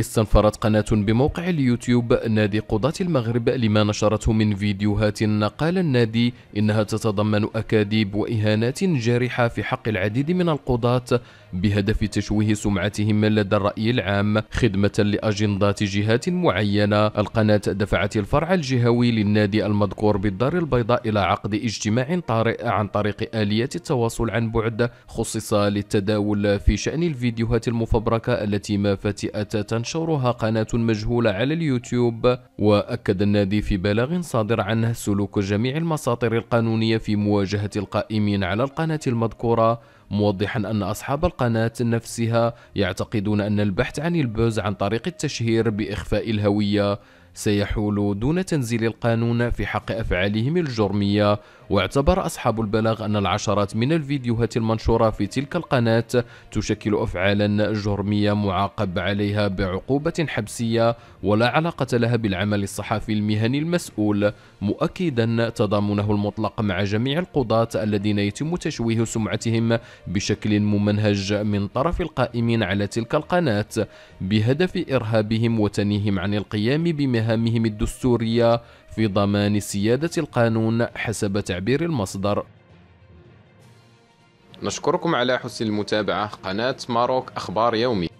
استنفرت قناة بموقع اليوتيوب نادي قضاة المغرب لما نشرته من فيديوهات قال النادي إنها تتضمن أكاذيب وإهانات جارحة في حق العديد من القضاة بهدف تشويه سمعتهم لدى الرأي العام خدمة لأجندات جهات معينة القناة دفعت الفرع الجهوي للنادي المذكور بالدار البيضاء إلى عقد اجتماع طارئ عن طريق آلية التواصل عن بعد خصص للتداول في شأن الفيديوهات المفبركة التي ما فتئت تنشر تنشرها قناة مجهولة على اليوتيوب وأكد النادي في بلاغ صادر عنه سلوك جميع المساطر القانونية في مواجهة القائمين على القناة المذكورة موضحا أن أصحاب القناة نفسها يعتقدون أن البحث عن البوز عن طريق التشهير بإخفاء الهوية سيحول دون تنزيل القانون في حق أفعالهم الجرمية واعتبر أصحاب البلاغ أن العشرات من الفيديوهات المنشورة في تلك القناة تشكل أفعالا جرمية معاقب عليها بعقوبة حبسية ولا علاقة لها بالعمل الصحفي المهني المسؤول مؤكدا تضامنه المطلق مع جميع القضاة الذين يتم تشويه سمعتهم بشكل ممنهج من طرف القائمين على تلك القناة بهدف إرهابهم وتنيهم عن القيام بمهامهم الدستورية في ضمان سيادة القانون حسب تعبير المصدر نشكركم على حسن المتابعة قناة ماروك أخبار يومي